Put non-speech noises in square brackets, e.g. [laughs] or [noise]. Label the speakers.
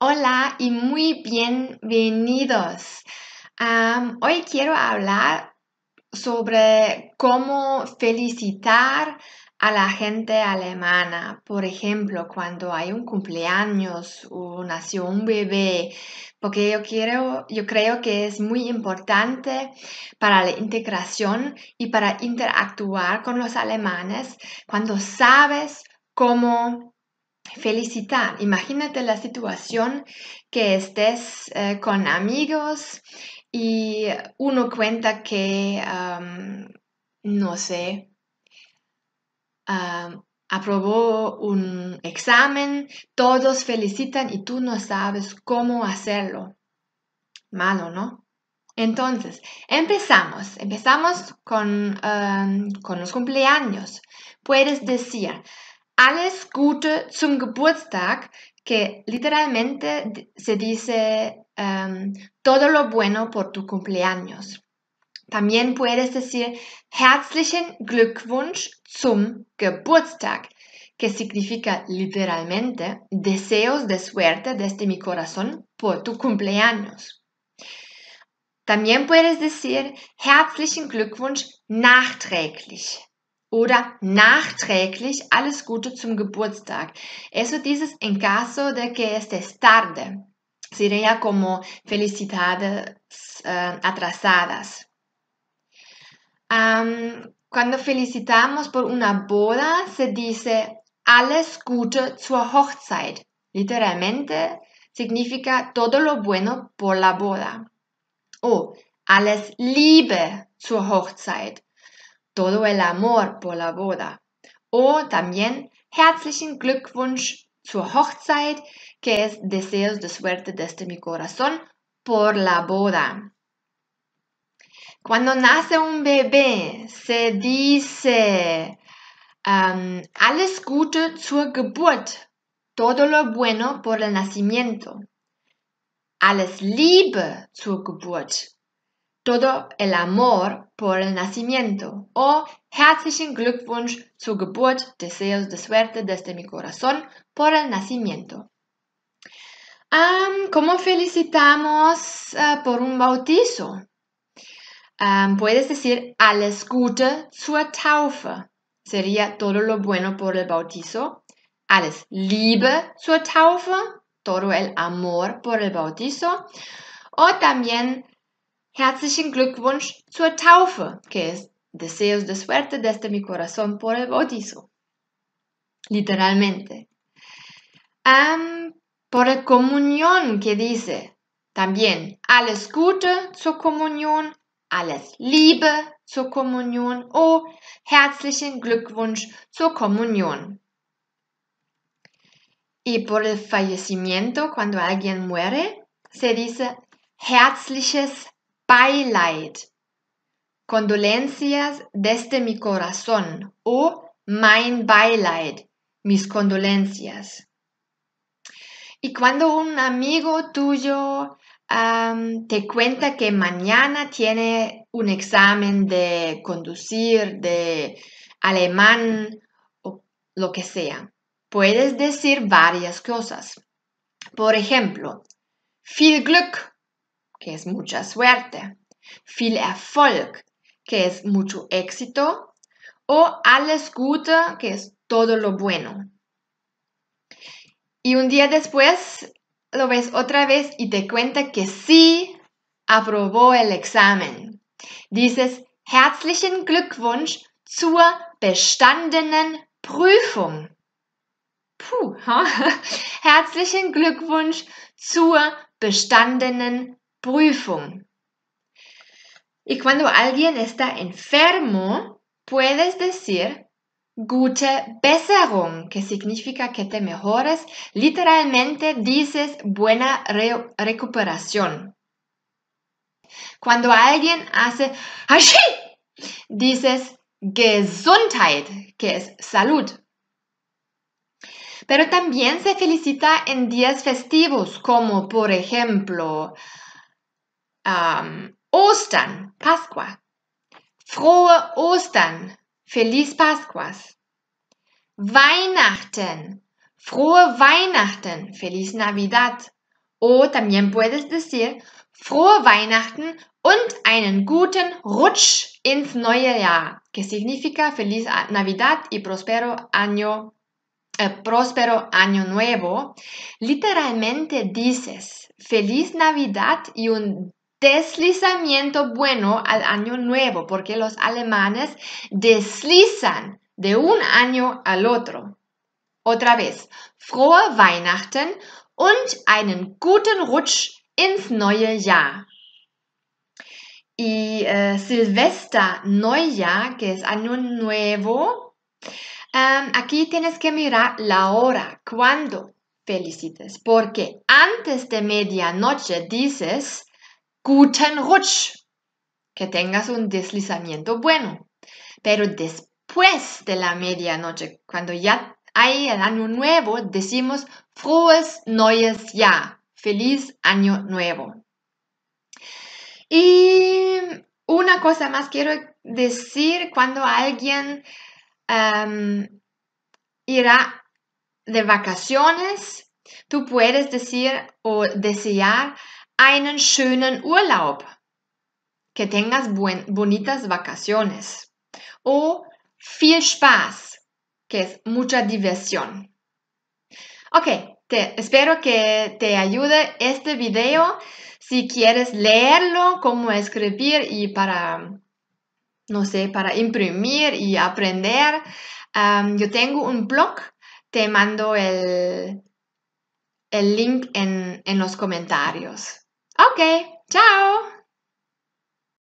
Speaker 1: Hola y muy bienvenidos. hoy quiero hablar sobre cómo felicitar a la gente alemana. Por ejemplo, cuando hay un cumpleaños o nació un bebé, porque yo, quiero, yo creo que es muy importante para la integración y para interactuar con los alemanes cuando sabes cómo felicitar. Imagínate la situación que estés eh, con amigos y uno cuenta que, no sé, aprobó un examen, todos felicitan y tú no sabes cómo hacerlo. Malo, ¿no? Entonces, empezamos, empezamos con, con los cumpleaños. Puedes decir, Alles Gute zum Geburtstag, que literalmente se dice em, todo lo bueno por tu cumpleaños. También puedes decir herzlichen Glückwunsch zum Geburtstag, que significa literalmente deseos de suerte desde mi corazón por tu cumpleaños. También puedes decir herzlichen Glückwunsch nachträglich, oder nachträglich alles Gute zum Geburtstag. Eso dieses en caso de que estés tarde. Sería como felicidades uh, atrasadas. Um, cuando felicitamos por una boda, se dice alles Gute zur Hochzeit. Literalmente significa todo lo bueno por la boda. O alles Liebe zur Hochzeit. todo el amor por la boda. O también herzlichen Glückwunsch zur Hochzeit, que es deseos de suerte desde mi corazón por la boda. Cuando nace un bebé, se dice um, alles Gute zur Geburt, todo lo bueno por el nacimiento. Alles Liebe zur Geburt, todo el amor por el nacimiento o Herzlichen Glückwunsch zur Geburt, deseos de suerte desde mi corazón por el nacimiento. ¿Cómo felicitamos eh, por un bautizo? puedes decir alles Gute zur Taufe. Sería todo lo bueno por el bautizo. Alles Liebe zur Taufe, todo el amor por el bautizo. O también Herzlichen Glückwunsch zur Taufe, que es deseos de suerte desde mi corazón por el bautizo. Literalmente. Um, por la comunión, que dice también alles Gute zur Kommunion, alles Liebe zur Kommunion, oh, herzlichen Glückwunsch zur Kommunion. Y por el fallecimiento, cuando alguien muere, se dice herzliches Glückwunsch. Beileid, condolencias desde mi corazón o mein Beileid, mis condolencias. Y cuando un amigo tuyo te cuenta que mañana tiene un examen de conducir, de alemán o lo que sea, puedes decir varias cosas. Por ejemplo, viel Glück que es mucha suerte, viel Erfolg, que es mucho éxito, o alles Gute, que es todo lo bueno. Y un día después lo ves otra vez y te cuenta que sí aprobó el examen. Dices, herzlichen Glückwunsch zur bestandenen Prüfung. Puh, [laughs] ¿eh? herzlichen Glückwunsch zur bestandenen Prüfung. Y cuando alguien está enfermo, puedes decir gute Besserung, que significa que te mejores. Literalmente dices buena recuperación. Cuando alguien hace así dices Gesundheit, que es salud. Pero también se felicita en días festivos, como por ejemplo Ähm, Ostern, Pascua. Frohe Ostern, Feliz Pascuas. Weihnachten, frohe Weihnachten, Feliz Navidad. O también puedes decir frohe Weihnachten und einen guten Rutsch ins neue Jahr, que significa Feliz Navidad y Prospero Año Prospero eh, próspero año nuevo, literalmente dices feliz Navidad y un deslizamiento bueno al año nuevo, porque los alemanes deslizan de un año al otro. Otra vez, frohe Weihnachten und einen guten Rutsch ins neue Jahr. Y uh, Silvester, Neujahr, que es año nuevo, em, aquí tienes que mirar la hora, cuando felicites, porque antes de medianoche dices Guten Rutsch. Que tengas un deslizamiento bueno. Pero después de la medianoche, cuando ya hay el año nuevo, decimos frohes pues, neues Jahr. Feliz año nuevo. Y una cosa más quiero decir cuando alguien em, irá de vacaciones, tú puedes decir o desear einen schönen Urlaub. Que tengas bonitas vacaciones. O viel Spaß, que es mucha diversión. Ok, te, espero que te ayude este video. Si quieres leerlo, cómo escribir y para, no sé, para imprimir y aprender, yo tengo un blog. Te mando el, link en los comentarios. Okay, ciao!